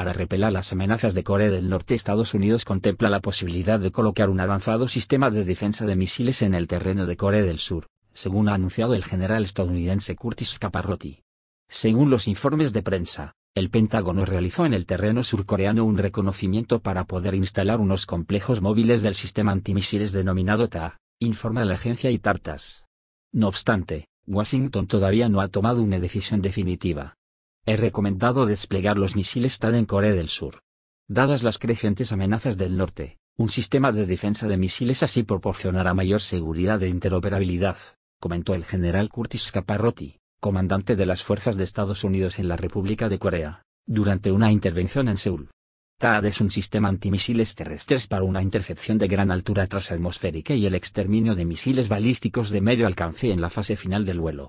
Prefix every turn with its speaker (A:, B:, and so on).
A: para repeler las amenazas de Corea del Norte Estados Unidos contempla la posibilidad de colocar un avanzado sistema de defensa de misiles en el terreno de Corea del Sur, según ha anunciado el general estadounidense Curtis Caparrotti. Según los informes de prensa, el Pentágono realizó en el terreno surcoreano un reconocimiento para poder instalar unos complejos móviles del sistema antimisiles denominado TA, informa la agencia ITARTAS. No obstante, Washington todavía no ha tomado una decisión definitiva. He recomendado desplegar los misiles TAD en Corea del Sur. Dadas las crecientes amenazas del norte, un sistema de defensa de misiles así proporcionará mayor seguridad e interoperabilidad, comentó el general Curtis Caparrotti, comandante de las fuerzas de Estados Unidos en la República de Corea, durante una intervención en Seúl. TAD es un sistema antimisiles terrestres para una intercepción de gran altura transatmosférica y el exterminio de misiles balísticos de medio alcance en la fase final del vuelo,